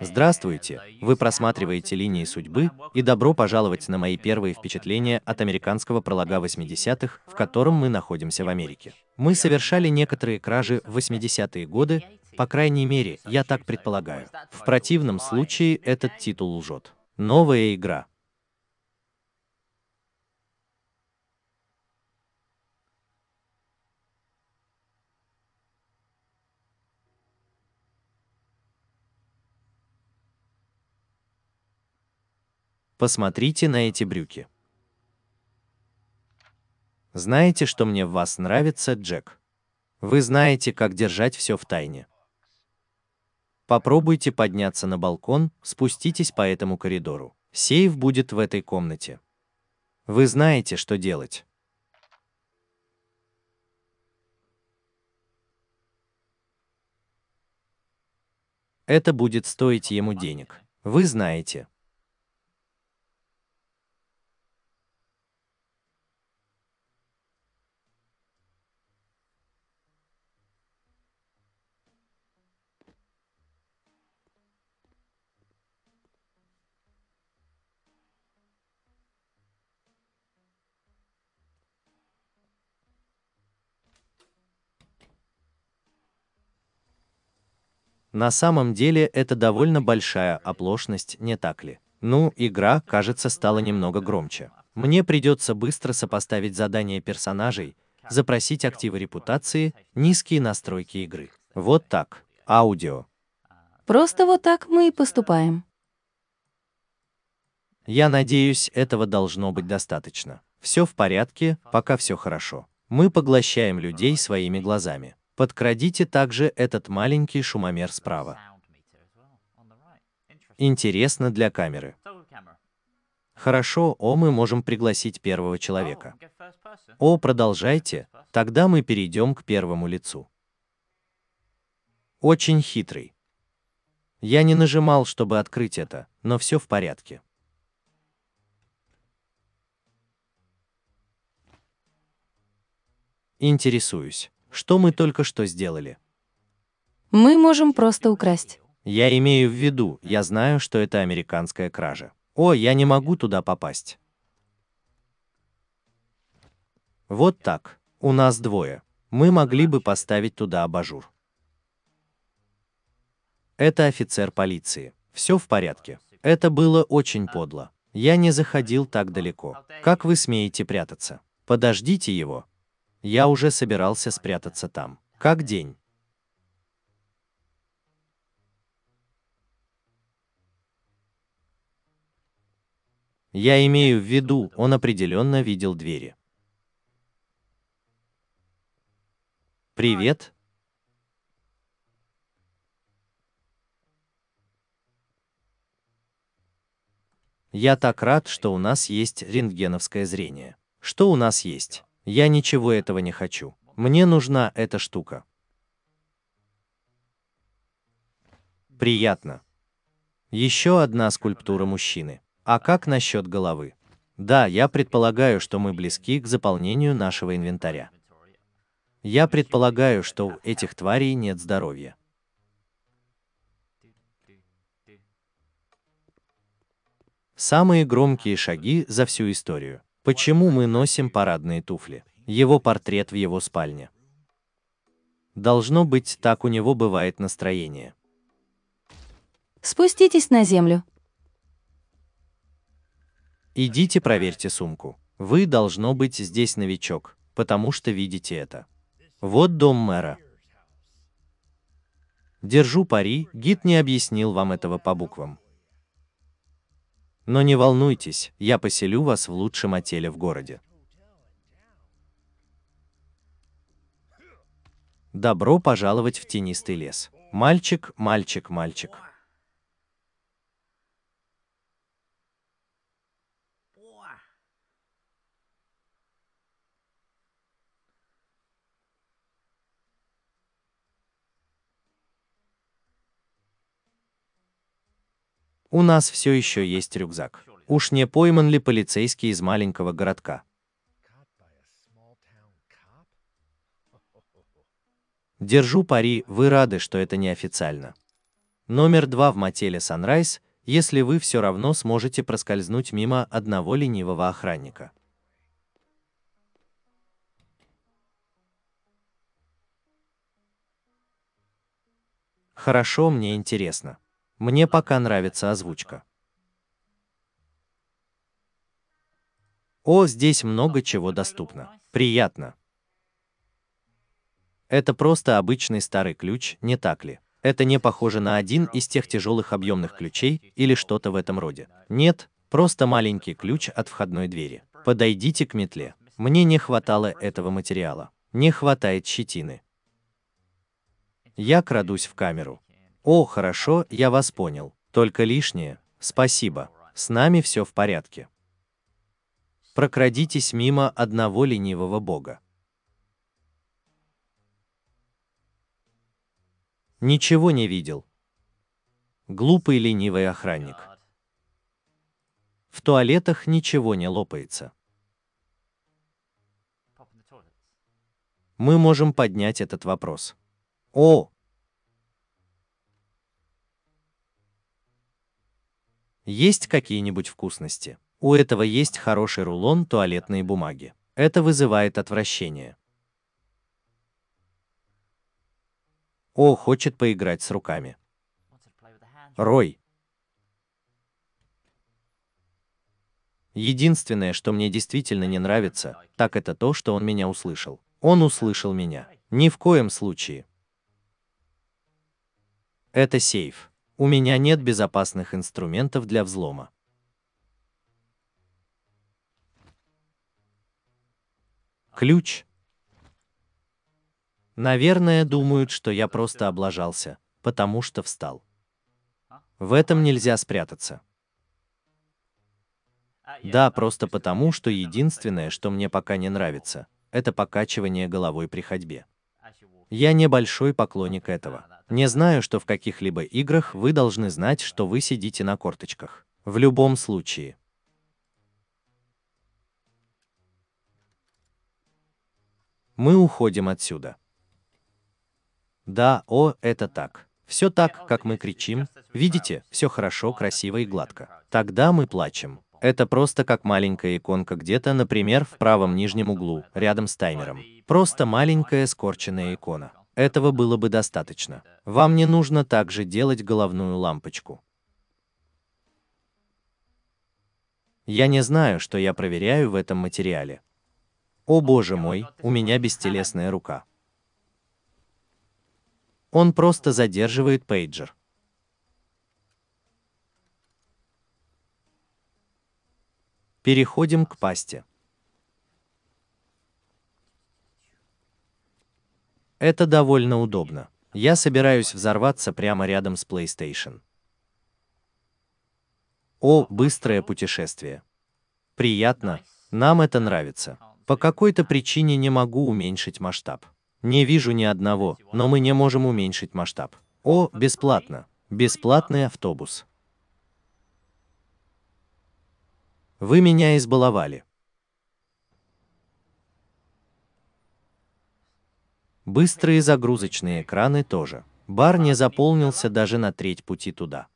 Здравствуйте! Вы просматриваете «Линии судьбы» и добро пожаловать на мои первые впечатления от американского пролога 80-х, в котором мы находимся в Америке. Мы совершали некоторые кражи в 80-е годы, по крайней мере, я так предполагаю. В противном случае этот титул лжет. Новая игра. Посмотрите на эти брюки. Знаете, что мне в вас нравится, Джек? Вы знаете, как держать все в тайне. Попробуйте подняться на балкон, спуститесь по этому коридору. Сейф будет в этой комнате. Вы знаете, что делать. Это будет стоить ему денег. Вы знаете. На самом деле это довольно большая оплошность, не так ли? Ну, игра, кажется, стала немного громче. Мне придется быстро сопоставить задания персонажей, запросить активы репутации, низкие настройки игры. Вот так. Аудио. Просто вот так мы и поступаем. Я надеюсь, этого должно быть достаточно. Все в порядке, пока все хорошо. Мы поглощаем людей своими глазами. Подкрадите также этот маленький шумомер справа. Интересно для камеры. Хорошо, о, мы можем пригласить первого человека. О, продолжайте, тогда мы перейдем к первому лицу. Очень хитрый. Я не нажимал, чтобы открыть это, но все в порядке. Интересуюсь. Что мы только что сделали? Мы можем просто украсть. Я имею в виду, я знаю, что это американская кража. О, я не могу туда попасть. Вот так. У нас двое. Мы могли бы поставить туда абажур. Это офицер полиции. Все в порядке. Это было очень подло. Я не заходил так далеко. Как вы смеете прятаться? Подождите его, я уже собирался спрятаться там. Как день? Я имею в виду, он определенно видел двери. Привет. Я так рад, что у нас есть рентгеновское зрение. Что у нас есть? Я ничего этого не хочу. Мне нужна эта штука. Приятно. Еще одна скульптура мужчины. А как насчет головы? Да, я предполагаю, что мы близки к заполнению нашего инвентаря. Я предполагаю, что у этих тварей нет здоровья. Самые громкие шаги за всю историю. Почему мы носим парадные туфли? Его портрет в его спальне. Должно быть, так у него бывает настроение. Спуститесь на землю. Идите проверьте сумку. Вы, должно быть, здесь новичок, потому что видите это. Вот дом мэра. Держу пари, гид не объяснил вам этого по буквам. Но не волнуйтесь, я поселю вас в лучшем отеле в городе. Добро пожаловать в тенистый лес. Мальчик, мальчик, мальчик. У нас все еще есть рюкзак. Уж не пойман ли полицейский из маленького городка? Держу пари, вы рады, что это неофициально. Номер два в мотеле Sunrise, если вы все равно сможете проскользнуть мимо одного ленивого охранника. Хорошо, мне интересно. Мне пока нравится озвучка. О, здесь много чего доступно. Приятно. Это просто обычный старый ключ, не так ли? Это не похоже на один из тех тяжелых объемных ключей или что-то в этом роде. Нет, просто маленький ключ от входной двери. Подойдите к метле. Мне не хватало этого материала. Не хватает щетины. Я крадусь в камеру. О, хорошо, я вас понял. Только лишнее. Спасибо. С нами все в порядке. Прокрадитесь мимо одного ленивого бога. Ничего не видел. Глупый ленивый охранник. В туалетах ничего не лопается. Мы можем поднять этот вопрос. О, Есть какие-нибудь вкусности. У этого есть хороший рулон туалетной бумаги. Это вызывает отвращение. О хочет поиграть с руками. Рой. Единственное, что мне действительно не нравится, так это то, что он меня услышал. Он услышал меня. Ни в коем случае. Это сейф. У меня нет безопасных инструментов для взлома. Ключ. Наверное, думают, что я просто облажался, потому что встал. В этом нельзя спрятаться. Да, просто потому, что единственное, что мне пока не нравится, это покачивание головой при ходьбе. Я небольшой поклонник этого. Не знаю, что в каких-либо играх вы должны знать, что вы сидите на корточках. В любом случае. Мы уходим отсюда. Да, о, это так. Все так, как мы кричим. Видите, все хорошо, красиво и гладко. Тогда мы плачем. Это просто как маленькая иконка где-то, например, в правом нижнем углу, рядом с таймером. Просто маленькая скорченная икона. Этого было бы достаточно. Вам не нужно также делать головную лампочку. Я не знаю, что я проверяю в этом материале. О боже мой, у меня бестелесная рука. Он просто задерживает пейджер. Переходим к пасте. Это довольно удобно. Я собираюсь взорваться прямо рядом с PlayStation. О, быстрое путешествие. Приятно, нам это нравится. По какой-то причине не могу уменьшить масштаб. Не вижу ни одного, но мы не можем уменьшить масштаб. О, бесплатно. Бесплатный автобус. Вы меня избаловали. Быстрые загрузочные экраны тоже. Бар не заполнился даже на треть пути туда.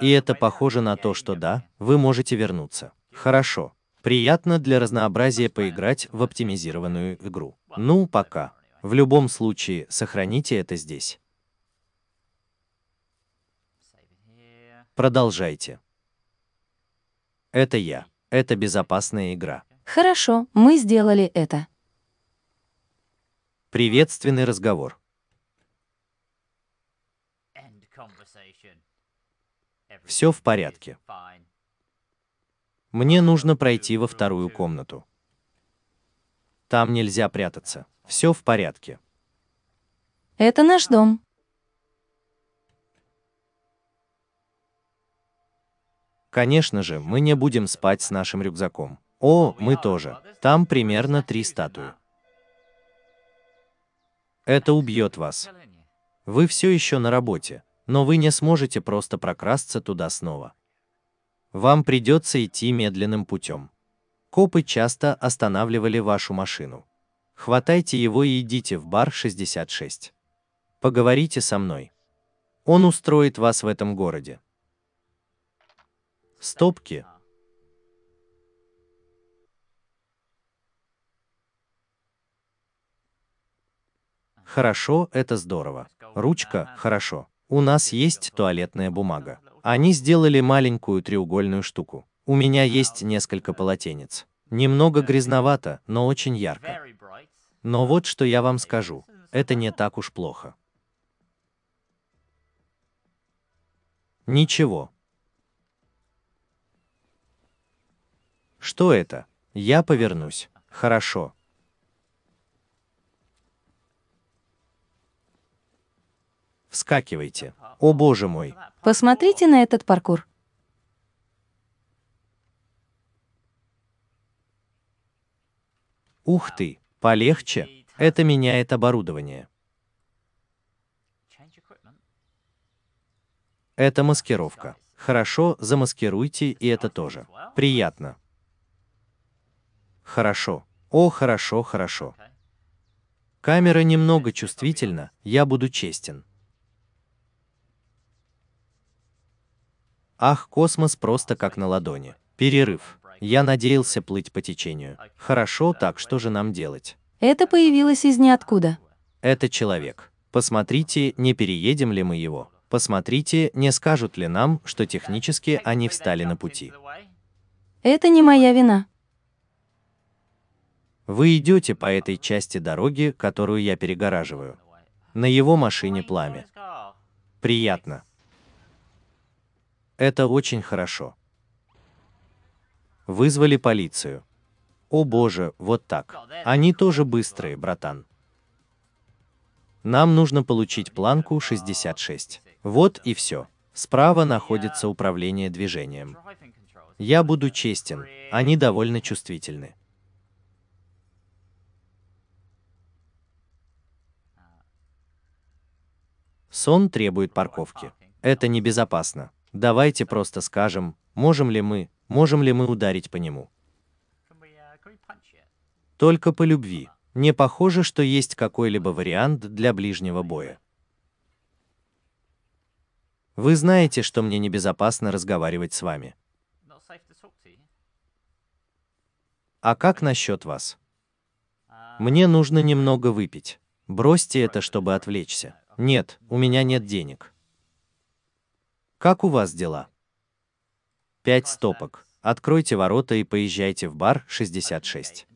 И это похоже на то, что да, вы можете вернуться. Хорошо. Приятно для разнообразия поиграть в оптимизированную игру. Ну, пока. В любом случае, сохраните это здесь. Продолжайте. Это я. Это безопасная игра. Хорошо, мы сделали это. Приветственный разговор. Все в порядке. Мне нужно пройти во вторую комнату. Там нельзя прятаться. Все в порядке. Это наш дом. Конечно же, мы не будем спать с нашим рюкзаком. О, мы тоже. Там примерно три статуи. Это убьет вас. Вы все еще на работе, но вы не сможете просто прокрасться туда снова. Вам придется идти медленным путем. Копы часто останавливали вашу машину. Хватайте его и идите в бар 66. Поговорите со мной. Он устроит вас в этом городе. Стопки, Хорошо, это здорово. Ручка, хорошо. У нас есть туалетная бумага. Они сделали маленькую треугольную штуку. У меня есть несколько полотенец. Немного грязновато, но очень ярко. Но вот что я вам скажу. Это не так уж плохо. Ничего. Что это? Я повернусь. Хорошо. вскакивайте. О боже мой. Посмотрите на этот паркур. Ух ты, полегче. Это меняет оборудование. Это маскировка. Хорошо, замаскируйте и это тоже. Приятно. Хорошо. О, хорошо, хорошо. Камера немного чувствительна, я буду честен. Ах, космос просто как на ладони. Перерыв. Я надеялся плыть по течению. Хорошо, так что же нам делать? Это появилось из ниоткуда. Это человек. Посмотрите, не переедем ли мы его. Посмотрите, не скажут ли нам, что технически они встали на пути. Это не моя вина. Вы идете по этой части дороги, которую я перегораживаю. На его машине пламя. Приятно. Это очень хорошо. Вызвали полицию. О боже, вот так. Они тоже быстрые, братан. Нам нужно получить планку 66. Вот и все. Справа находится управление движением. Я буду честен, они довольно чувствительны. Сон требует парковки. Это небезопасно. Давайте просто скажем, можем ли мы, можем ли мы ударить по нему. Только по любви. Не похоже, что есть какой-либо вариант для ближнего боя. Вы знаете, что мне небезопасно разговаривать с вами. А как насчет вас? Мне нужно немного выпить. Бросьте это, чтобы отвлечься. Нет, у меня нет денег. Как у вас дела? Пять стопок. Откройте ворота и поезжайте в бар 66.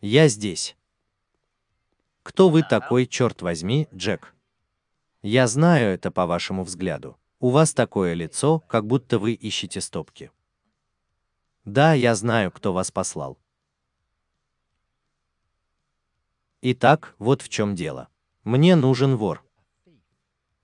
Я здесь. Кто вы такой, черт возьми, Джек? Я знаю это по вашему взгляду. У вас такое лицо, как будто вы ищете стопки. Да, я знаю, кто вас послал. Итак, вот в чем дело. Мне нужен вор.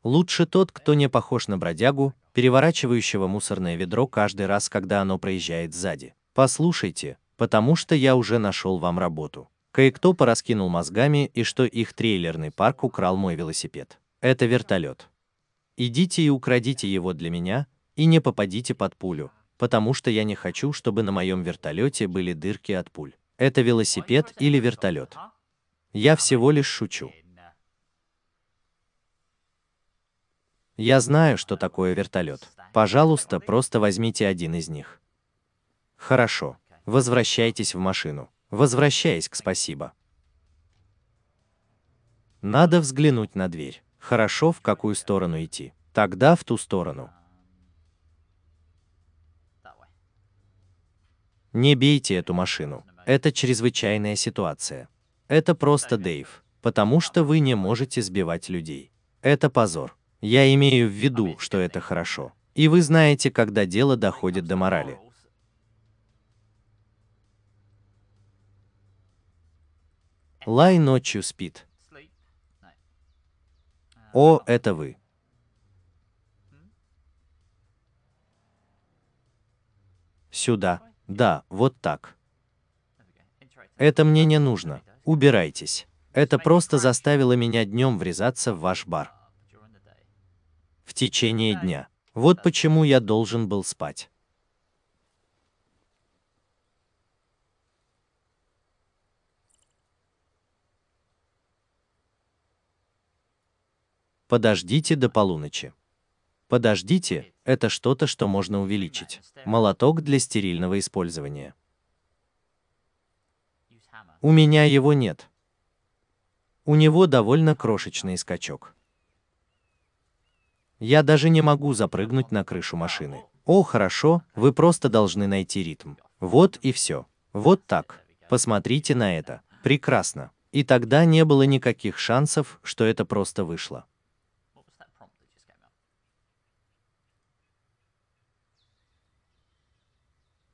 Лучше тот, кто не похож на бродягу, переворачивающего мусорное ведро каждый раз, когда оно проезжает сзади. Послушайте, потому что я уже нашел вам работу. Кое-кто пораскинул мозгами, и что их трейлерный парк украл мой велосипед. Это вертолет. Идите и украдите его для меня, и не попадите под пулю, потому что я не хочу, чтобы на моем вертолете были дырки от пуль. Это велосипед или вертолет? Я всего лишь шучу. Я знаю, что такое вертолет. Пожалуйста, просто возьмите один из них. Хорошо. Возвращайтесь в машину. Возвращаясь к спасибо. Надо взглянуть на дверь. Хорошо, в какую сторону идти. Тогда в ту сторону. Не бейте эту машину. Это чрезвычайная ситуация. Это просто Дэйв, потому что вы не можете сбивать людей. Это позор. Я имею в виду, что это хорошо. И вы знаете, когда дело доходит до морали. Лай ночью спит. О, это вы. Сюда. Да, вот так. Это мне не нужно. Убирайтесь. Это просто заставило меня днем врезаться в ваш бар в течение дня. Вот почему я должен был спать. Подождите до полуночи. Подождите, это что-то, что можно увеличить. Молоток для стерильного использования. У меня его нет. У него довольно крошечный скачок. Я даже не могу запрыгнуть на крышу машины. О, хорошо, вы просто должны найти ритм. Вот и все. Вот так. Посмотрите на это. Прекрасно. И тогда не было никаких шансов, что это просто вышло.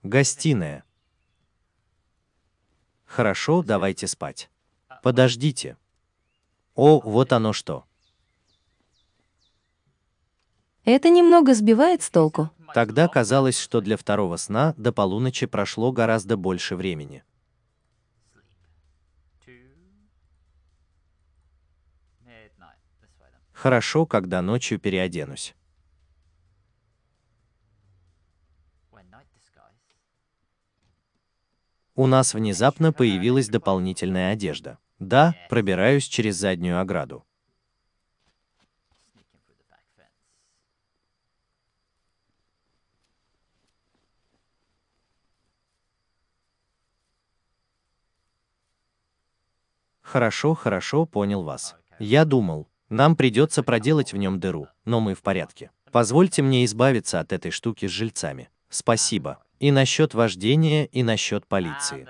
Гостиная. Хорошо, давайте спать. Подождите. О, вот оно что. Это немного сбивает с толку. Тогда казалось, что для второго сна до полуночи прошло гораздо больше времени. Хорошо, когда ночью переоденусь. У нас внезапно появилась дополнительная одежда. Да, пробираюсь через заднюю ограду. Хорошо, хорошо, понял вас. Я думал, нам придется проделать в нем дыру, но мы в порядке. Позвольте мне избавиться от этой штуки с жильцами. Спасибо. И насчет вождения, и насчет полиции.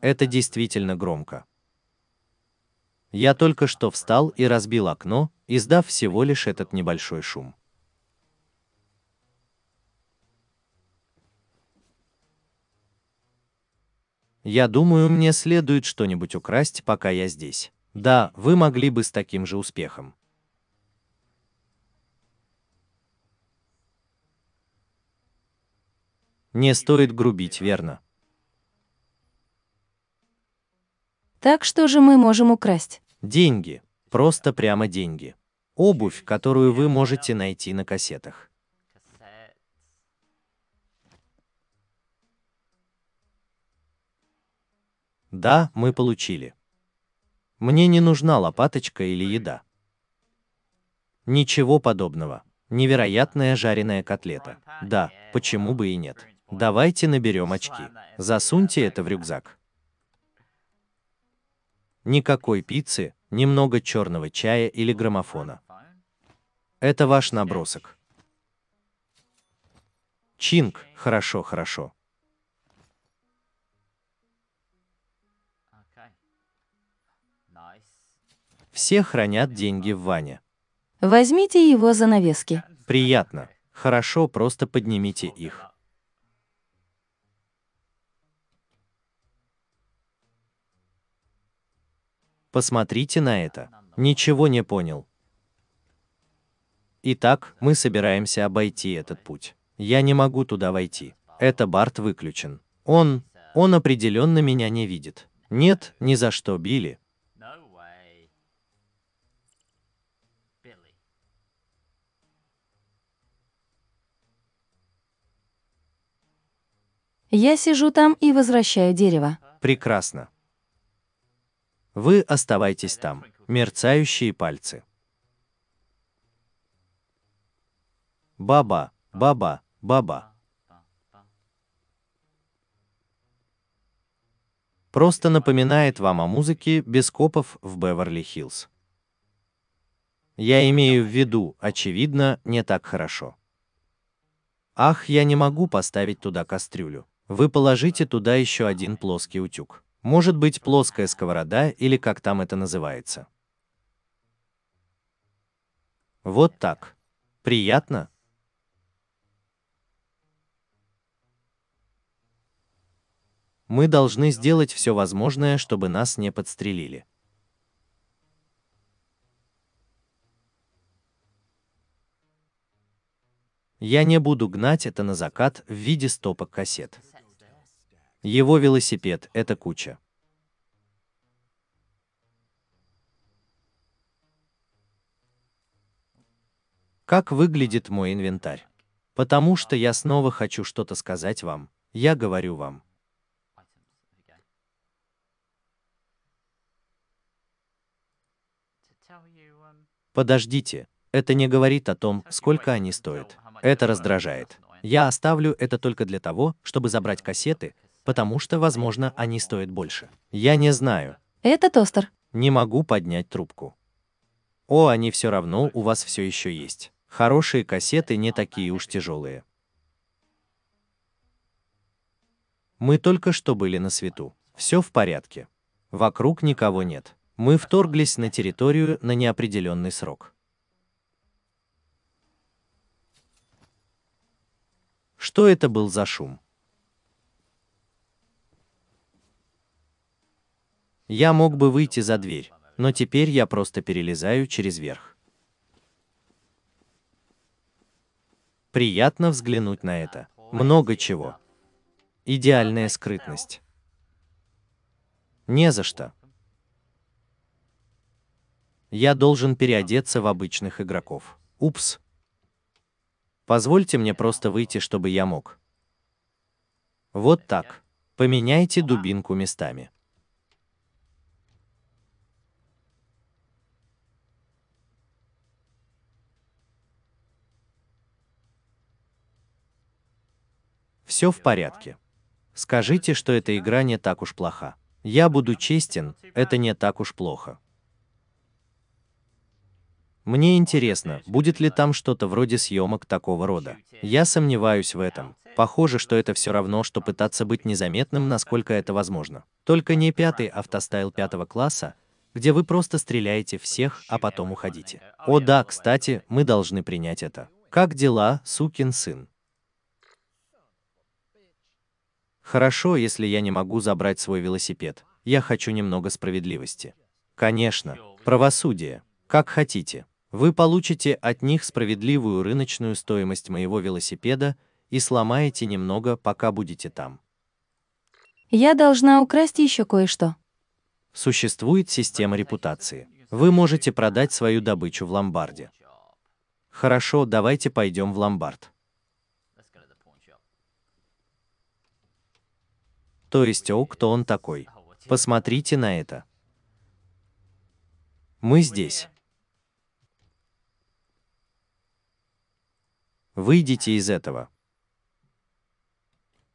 Это действительно громко. Я только что встал и разбил окно, издав всего лишь этот небольшой шум. Я думаю, мне следует что-нибудь украсть, пока я здесь. Да, вы могли бы с таким же успехом. Не стоит грубить, верно? Так что же мы можем украсть? Деньги. Просто прямо деньги. Обувь, которую вы можете найти на кассетах. Да, мы получили. Мне не нужна лопаточка или еда. Ничего подобного. Невероятная жареная котлета. Да, почему бы и нет. Давайте наберем очки. Засуньте это в рюкзак. Никакой пиццы, немного черного чая или граммофона. Это ваш набросок. Чинг, хорошо, хорошо. Все хранят деньги в ванне. Возьмите его занавески. Приятно. Хорошо, просто поднимите их. Посмотрите на это. Ничего не понял. Итак, мы собираемся обойти этот путь. Я не могу туда войти. Это Барт выключен. Он, он определенно меня не видит. Нет, ни за что, Билли. Я сижу там и возвращаю дерево. Прекрасно. Вы оставайтесь там. Мерцающие пальцы. Баба, баба, баба. Просто напоминает вам о музыке без копов в Беверли-Хиллз. Я имею в виду, очевидно, не так хорошо. Ах, я не могу поставить туда кастрюлю. Вы положите туда еще один плоский утюг. Может быть плоская сковорода или как там это называется. Вот так. Приятно? Мы должны сделать все возможное, чтобы нас не подстрелили. Я не буду гнать это на закат в виде стопок кассет. Его велосипед – это куча. Как выглядит мой инвентарь? Потому что я снова хочу что-то сказать вам, я говорю вам. Подождите, это не говорит о том, сколько они стоят. Это раздражает. Я оставлю это только для того, чтобы забрать кассеты, потому что, возможно, они стоят больше. Я не знаю. Это тостер. Не могу поднять трубку. О, они все равно у вас все еще есть. Хорошие кассеты не такие уж тяжелые. Мы только что были на свету. Все в порядке. Вокруг никого нет. Мы вторглись на территорию на неопределенный срок. Что это был за шум? Я мог бы выйти за дверь, но теперь я просто перелезаю через верх. Приятно взглянуть на это. Много чего. Идеальная скрытность. Не за что. Я должен переодеться в обычных игроков. Упс. Позвольте мне просто выйти, чтобы я мог. Вот так. Поменяйте дубинку местами. все в порядке. Скажите, что эта игра не так уж плоха. Я буду честен, это не так уж плохо. Мне интересно, будет ли там что-то вроде съемок такого рода. Я сомневаюсь в этом. Похоже, что это все равно, что пытаться быть незаметным, насколько это возможно. Только не пятый автостайл пятого класса, где вы просто стреляете всех, а потом уходите. О да, кстати, мы должны принять это. Как дела, сукин сын? Хорошо, если я не могу забрать свой велосипед. Я хочу немного справедливости. Конечно, правосудие. Как хотите. Вы получите от них справедливую рыночную стоимость моего велосипеда и сломаете немного, пока будете там. Я должна украсть еще кое-что. Существует система репутации. Вы можете продать свою добычу в ломбарде. Хорошо, давайте пойдем в ломбард. то есть о, кто он такой. Посмотрите на это. Мы здесь. Выйдите из этого.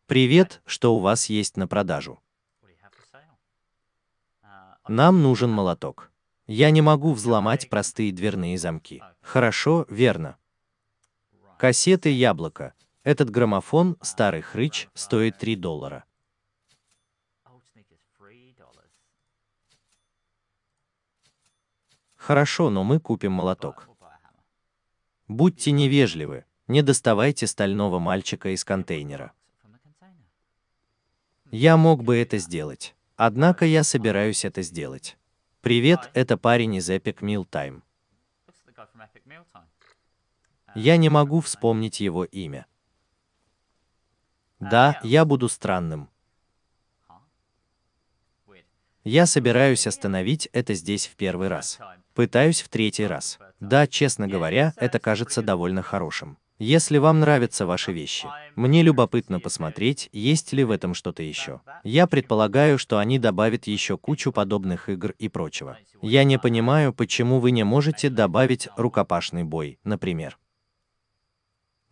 Привет, что у вас есть на продажу? Нам нужен молоток. Я не могу взломать простые дверные замки. Хорошо, верно. Кассеты яблоко. Этот граммофон, старый хрыч, стоит 3 доллара. Хорошо, но мы купим молоток. Будьте невежливы, не доставайте стального мальчика из контейнера. Я мог бы это сделать, однако я собираюсь это сделать. Привет, это парень из Epic Meal Time. Я не могу вспомнить его имя. Да, я буду странным. Я собираюсь остановить это здесь в первый раз. Пытаюсь в третий раз. Да, честно говоря, это кажется довольно хорошим. Если вам нравятся ваши вещи, мне любопытно посмотреть, есть ли в этом что-то еще. Я предполагаю, что они добавят еще кучу подобных игр и прочего. Я не понимаю, почему вы не можете добавить рукопашный бой, например.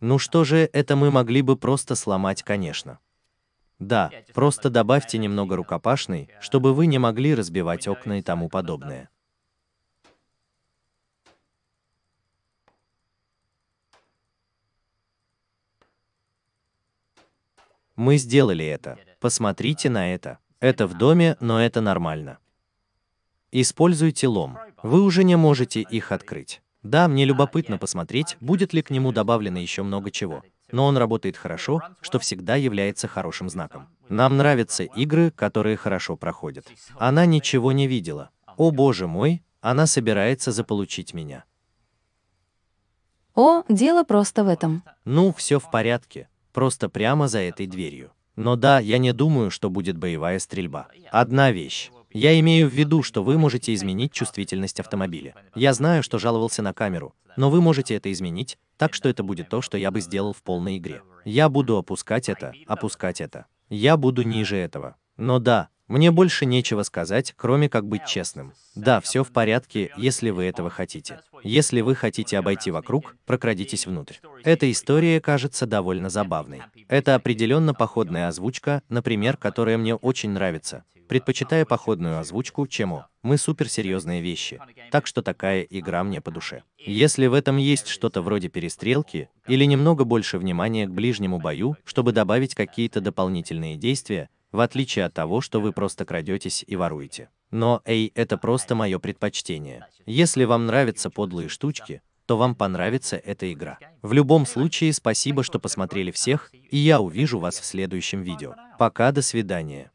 Ну что же, это мы могли бы просто сломать, конечно. Да, просто добавьте немного рукопашный, чтобы вы не могли разбивать окна и тому подобное. Мы сделали это. Посмотрите на это. Это в доме, но это нормально. Используйте лом. Вы уже не можете их открыть. Да, мне любопытно посмотреть, будет ли к нему добавлено еще много чего. Но он работает хорошо, что всегда является хорошим знаком. Нам нравятся игры, которые хорошо проходят. Она ничего не видела. О боже мой, она собирается заполучить меня. О, дело просто в этом. Ну, все в порядке. Просто прямо за этой дверью. Но да, я не думаю, что будет боевая стрельба. Одна вещь. Я имею в виду, что вы можете изменить чувствительность автомобиля. Я знаю, что жаловался на камеру, но вы можете это изменить, так что это будет то, что я бы сделал в полной игре. Я буду опускать это, опускать это. Я буду ниже этого. Но да, мне больше нечего сказать, кроме как быть честным. Да, все в порядке, если вы этого хотите. Если вы хотите обойти вокруг, прокрадитесь внутрь. Эта история кажется довольно забавной. Это определенно походная озвучка, например, которая мне очень нравится. Предпочитая походную озвучку, чему? Мы суперсерьезные вещи. Так что такая игра мне по душе. Если в этом есть что-то вроде перестрелки, или немного больше внимания к ближнему бою, чтобы добавить какие-то дополнительные действия, в отличие от того, что вы просто крадетесь и воруете. Но, эй, это просто мое предпочтение. Если вам нравятся подлые штучки, то вам понравится эта игра. В любом случае, спасибо, что посмотрели всех, и я увижу вас в следующем видео. Пока, до свидания.